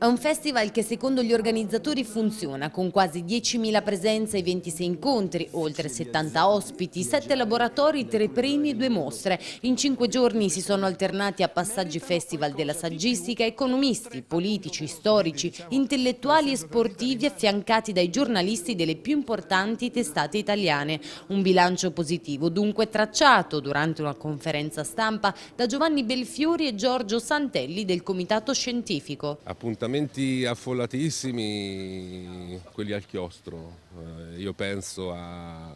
È un festival che secondo gli organizzatori funziona, con quasi 10.000 presenze e 26 incontri, oltre 70 ospiti, 7 laboratori, 3 premi e 2 mostre. In 5 giorni si sono alternati a passaggi festival della saggistica, economisti, politici, storici, diciamo, intellettuali e sportivi affiancati dai giornalisti delle più importanti testate italiane. Un bilancio positivo dunque tracciato durante una conferenza stampa da Giovanni Belfiori e Giorgio Santelli del Comitato Scientifico. Appuntamento appartamenti affollatissimi, quelli al chiostro. Eh, io penso alla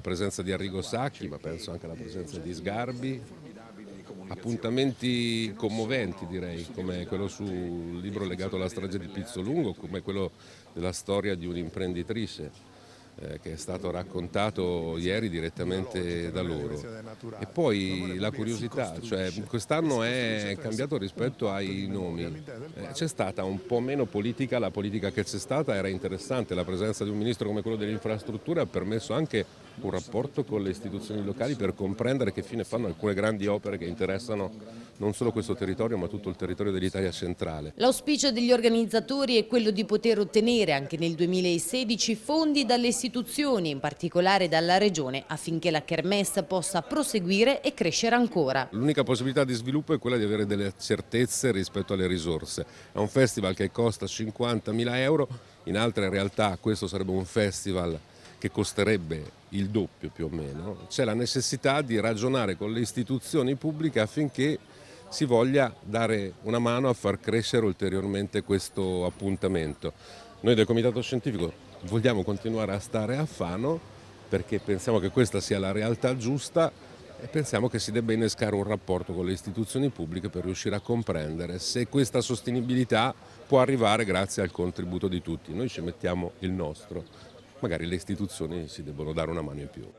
presenza di Arrigo Sacchi, ma penso anche alla presenza di Sgarbi. Appuntamenti commoventi direi, come quello sul libro legato alla strage di Pizzolungo, come quello della storia di un'imprenditrice eh, che è stato raccontato ieri direttamente da cioè, loro. E poi la curiosità, cioè quest'anno è cambiato rispetto ai nomi, eh, c'è stata un po' meno politica, la politica che c'è stata era interessante, la presenza di un ministro come quello delle infrastrutture ha permesso anche un rapporto con le istituzioni locali per comprendere che fine fanno alcune grandi opere che interessano non solo questo territorio ma tutto il territorio dell'Italia centrale. L'auspicio degli organizzatori è quello di poter ottenere anche nel 2016 fondi dalle istituzioni istituzioni, in particolare dalla Regione, affinché la Kermesse possa proseguire e crescere ancora. L'unica possibilità di sviluppo è quella di avere delle certezze rispetto alle risorse. È un festival che costa 50.000 euro, in altre realtà questo sarebbe un festival che costerebbe il doppio più o meno, c'è la necessità di ragionare con le istituzioni pubbliche affinché si voglia dare una mano a far crescere ulteriormente questo appuntamento. Noi del Comitato Scientifico vogliamo continuare a stare a Fano perché pensiamo che questa sia la realtà giusta e pensiamo che si debba innescare un rapporto con le istituzioni pubbliche per riuscire a comprendere se questa sostenibilità può arrivare grazie al contributo di tutti. Noi ci mettiamo il nostro, magari le istituzioni si debbono dare una mano in più.